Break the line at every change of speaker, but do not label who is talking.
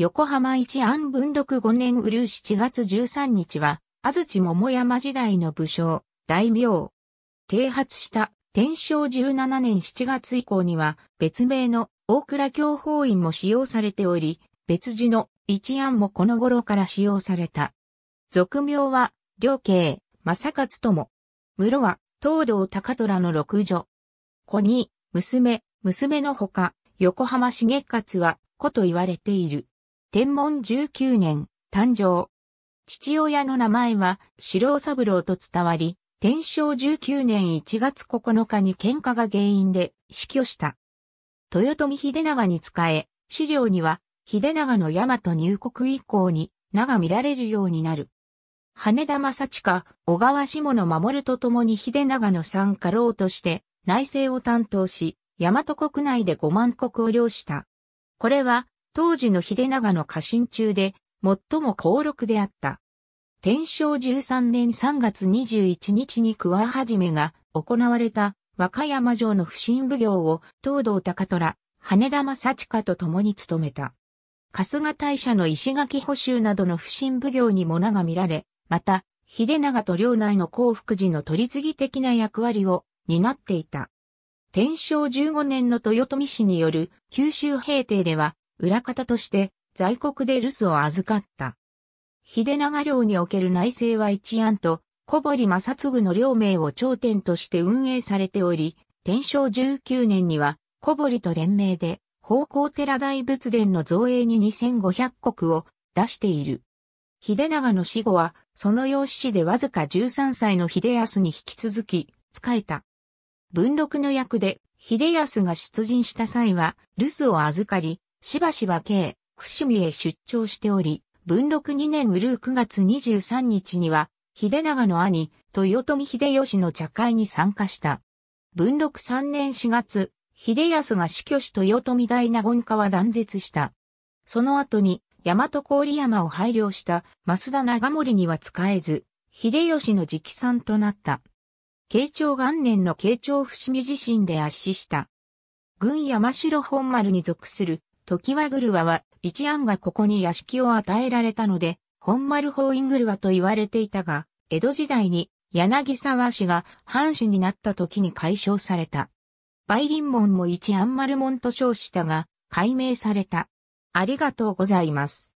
横浜一安文禄5年うる七7月13日は、安土桃山時代の武将、大名。啓発した天正17年7月以降には、別名の大倉教法院も使用されており、別字の一案もこの頃から使用された。俗名は、両慶、正勝とも。室は、東道高虎の六女。子に、娘、娘のほか、横浜重勝は、子と言われている。天文19年、誕生。父親の名前は、四郎三郎と伝わり、天正19年1月9日に喧嘩が原因で死去した。豊臣秀長に仕え、資料には、秀長の大和入国以降に、名が見られるようになる。羽田正親、小川下野守と共に秀長の参加老として内政を担当し、大和国内で5万国を領した。これは当時の秀長の家臣中で、最も高禄であった。天正13年3月21日に桑はじめが行われた和歌山城の不審奉行を東道高虎、羽田正親と共に務めた。春日大社の石垣補修などの不審奉行にも名が見られ、また、秀長と領内の幸福寺の取り次ぎ的な役割を担っていた。天正15年の豊臣氏による九州平定では、裏方として在国で留守を預かった。秀長領における内政は一案と小堀正嗣の両名を頂点として運営されており、天正19年には小堀と連名で方向寺大仏殿の造営に2500国を出している。秀長の死後は、その養子死でわずか13歳の秀康に引き続き、仕えた。文禄の役で、秀康が出陣した際は、留守を預かり、しばしば K、伏見へ出張しており、文禄2年うるう9月23日には、秀長の兄、豊臣秀吉の茶会に参加した。文禄3年4月、秀康が死去し豊臣大納言家は断絶した。その後に、大和郡山を配慮した増田長森には使えず、秀吉の直参となった。慶長元年の慶長伏見地震で圧死した。軍山城本丸に属する時はぐるわは、一案がここに屋敷を与えられたので、本丸法院ぐるわと言われていたが、江戸時代に柳沢氏が藩主になった時に解消された。梅林門も一案丸門と称したが、解明された。ありがとうございます。